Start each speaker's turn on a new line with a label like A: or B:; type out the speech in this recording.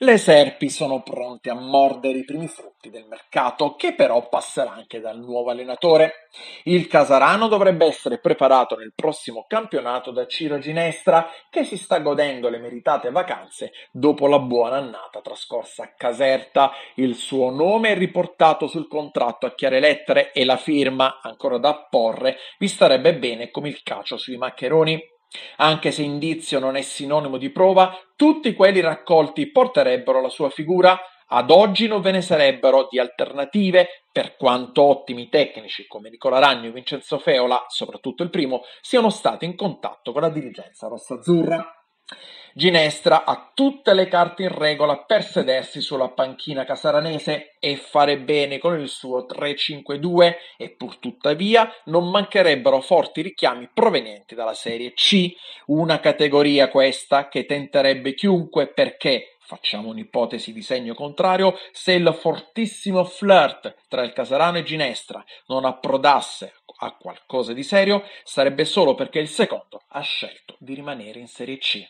A: Le serpi sono pronte a mordere i primi frutti del mercato, che però passerà anche dal nuovo allenatore. Il Casarano dovrebbe essere preparato nel prossimo campionato da Ciro Ginestra, che si sta godendo le meritate vacanze dopo la buona annata trascorsa a Caserta. Il suo nome è riportato sul contratto a chiare lettere e la firma, ancora da apporre, vi starebbe bene come il cacio sui maccheroni. Anche se indizio non è sinonimo di prova, tutti quelli raccolti porterebbero la sua figura. Ad oggi non ve ne sarebbero di alternative, per quanto ottimi tecnici come Nicola Ragno e Vincenzo Feola, soprattutto il primo, siano stati in contatto con la dirigenza rossa azzurra. Ginestra ha tutte le carte in regola per sedersi sulla panchina casaranese e fare bene con il suo 3-5-2 e pur tuttavia non mancherebbero forti richiami provenienti dalla Serie C, una categoria questa che tenterebbe chiunque perché Facciamo un'ipotesi di segno contrario, se il fortissimo flirt tra il Casarano e Ginestra non approdasse a qualcosa di serio, sarebbe solo perché il secondo ha scelto di rimanere in Serie C.